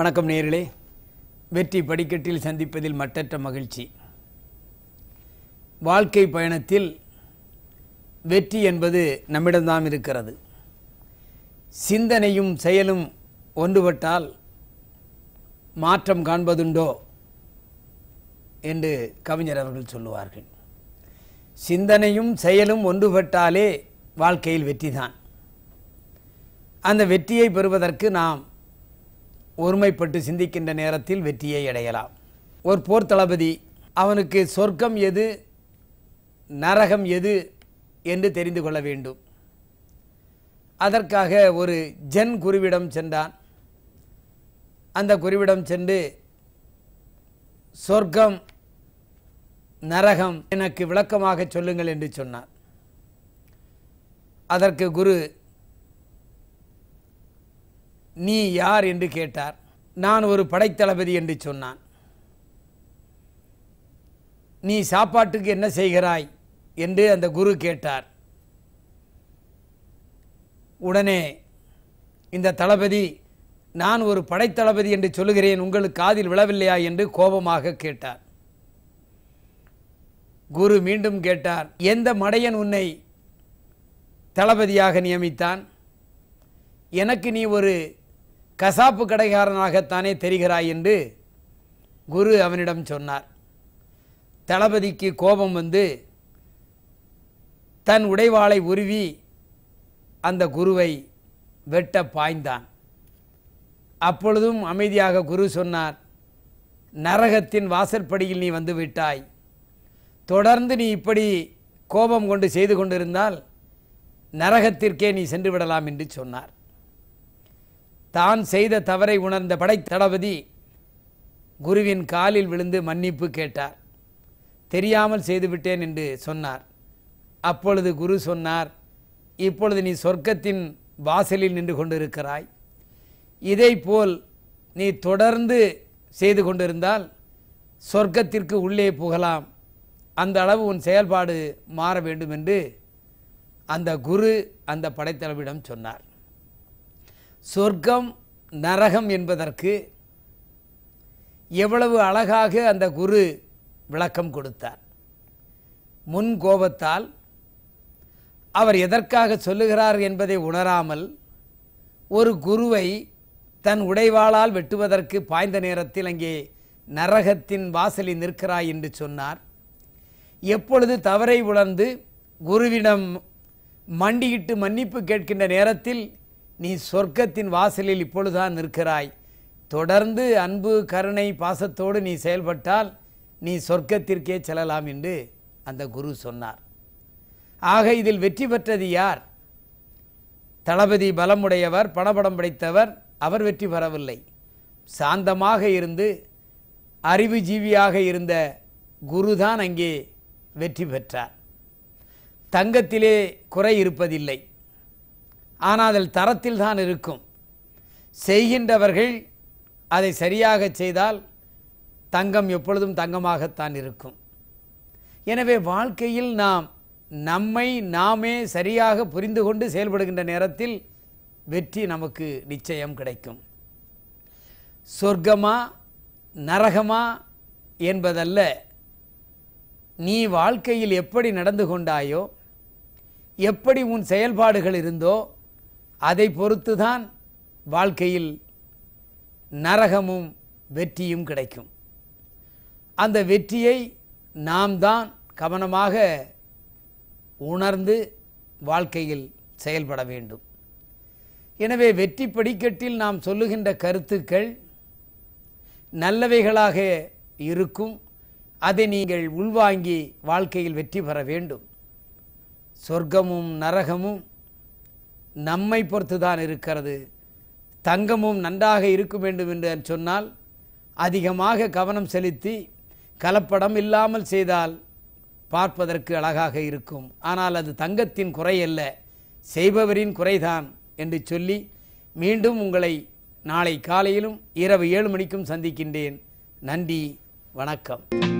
வணக்கம் நேர்களே வெற்றி படிக்கட்டில் சந்திப்பதில் மட்டற்ற மகிழ்ச்சி வாழ்க்கை பயணத்தில் வெற்றி என்பது நம்மிடம்தான் இருக்கிறது சிந்தனையும் செயலும் ஒன்றுபட்டால் மாற்றம் காண்பதுண்டோ என்று கவிஞர் அவர்கள் சொல்லுவார்கள் சிந்தனையும் செயலும் ஒன்றுபட்டாலே வாழ்க்கையில் வெற்றிதான் அந்த வெற்றியை பெறுவதற்கு நாம் ஒருமைப்பட்டு சிந்திக்கின்ற நேரத்தில் வெற்றியை அடையலாம் ஒரு போர் தளபதி அவனுக்கு சொர்க்கம் எது நரகம் எது என்று தெரிந்து கொள்ள வேண்டும் அதற்காக ஒரு ஜென் குருவிடம் சென்றான் அந்த குருவிடம் சென்று சொர்க்கம் நரகம் எனக்கு விளக்கமாக சொல்லுங்கள் என்று சொன்னார் அதற்கு குரு நீ யார் என்று கேட்டார் நான் ஒரு படைத்தளபதி என்று சொன்னான் நீ சாப்பாட்டுக்கு என்ன செய்கிறாய் என்று அந்த குரு கேட்டார் உடனே இந்த தளபதி நான் ஒரு படைத்தளபதி என்று சொல்லுகிறேன் உங்களுக்கு காதில் விழவில்லையா என்று கோபமாக கேட்டார் குரு மீண்டும் கேட்டார் எந்த மடையன் உன்னை தளபதியாக நியமித்தான் எனக்கு நீ ஒரு கசாப்பு கடைகாரனாகத்தானே தெரிகிறாய் என்று குரு அவனிடம் சொன்னார் தளபதிக்கு கோபம் வந்து தன் உடைவாளை உருவி அந்த குருவை வெட்ட பாய்ந்தான் அப்பொழுதும் அமைதியாக குரு சொன்னார் நரகத்தின் வாசற்படியில் நீ வந்து விட்டாய் தொடர்ந்து நீ இப்படி கோபம் கொண்டு செய்து கொண்டிருந்தால் நரகத்திற்கே நீ சென்று விடலாம் என்று சொன்னார் தான் செய்த தவறை உணர்ந்த படை தளபதி குருவின் காலில் விழுந்து மன்னிப்பு கேட்டார் தெரியாமல் செய்துவிட்டேன் என்று சொன்னார் அப்பொழுது குரு சொன்னார் இப்பொழுது நீ சொர்க்கத்தின் வாசலில் நின்று கொண்டிருக்கிறாய் இதை போல் நீ தொடர்ந்து செய்து கொண்டிருந்தால் சொர்க்கத்திற்கு உள்ளே புகலாம் அந்த அளவு உன் செயல்பாடு மாற வேண்டும் என்று அந்த குரு அந்த படைத்தளவிடம் சொன்னார் சொர்க்கம் நரகம் என்பதற்கு எவ்வளவு அழகாக அந்த குரு விளக்கம் கொடுத்தார் முன் கோபத்தால் அவர் எதற்காக சொல்லுகிறார் என்பதை உணராமல் ஒரு குருவை தன் உடைவாளால் வெட்டுவதற்கு பாய்ந்த நேரத்தில் அங்கே நரகத்தின் வாசலில் நிற்கிறாய் என்று சொன்னார் எப்பொழுது தவறை உணர்ந்து குருவிடம் மண்டியிட்டு மன்னிப்பு கேட்கின்ற நேரத்தில் நீ சொர்க்கத்தின் வாசலில் இப்பொழுதான் நிற்கிறாய் தொடர்ந்து அன்பு கருணை பாசத்தோடு நீ செயல்பட்டால் நீ சொர்க்கத்திற்கே செல்லலாம் என்று அந்த குரு சொன்னார் ஆக இதில் வெற்றி பெற்றது யார் தளபதி பலமுடையவர் பணபடம் படைத்தவர் அவர் வெற்றி பெறவில்லை சாந்தமாக இருந்து அறிவுஜீவியாக இருந்த குருதான் அங்கே வெற்றி பெற்றார் தங்கத்திலே குறை இருப்பதில்லை ஆனால் அதில் தரத்தில் தான் இருக்கும் செய்கின்றவர்கள் அதை சரியாக செய்தால் தங்கம் எப்பொழுதும் தங்கமாகத்தான் இருக்கும் எனவே வாழ்க்கையில் நாம் நம்மை நாமே சரியாக புரிந்து கொண்டு செயல்படுகின்ற நேரத்தில் வெற்றி நமக்கு நிச்சயம் கிடைக்கும் சொர்க்கமா நரகமா என்பதல்ல நீ வாழ்க்கையில் எப்படி நடந்து கொண்டாயோ எப்படி உன் செயல்பாடுகள் இருந்தோ அதை பொறுத்து தான் வாழ்க்கையில் நரகமும் வெற்றியும் கிடைக்கும் அந்த வெற்றியை நாம் தான் கவனமாக உணர்ந்து வாழ்க்கையில் செயல்பட வேண்டும் எனவே வெற்றி படிக்கட்டில் நாம் சொல்லுகின்ற கருத்துக்கள் நல்லவைகளாக இருக்கும் அதை நீங்கள் உள்வாங்கி வாழ்க்கையில் வெற்றி பெற வேண்டும் சொர்க்கமும் நரகமும் நம்மை பொறுத்து தான் இருக்கிறது தங்கமும் நன்றாக இருக்க வேண்டும் என்று சொன்னால் அதிகமாக கவனம் செலுத்தி கலப்படம் இல்லாமல் செய்தால் பார்ப்பதற்கு அழகாக இருக்கும் ஆனால் அது தங்கத்தின் குறை அல்ல செய்பவரின் குறைதான் என்று சொல்லி மீண்டும் உங்களை நாளை காலையிலும் இரவு ஏழு மணிக்கும் சந்திக்கின்றேன் நன்றி வணக்கம்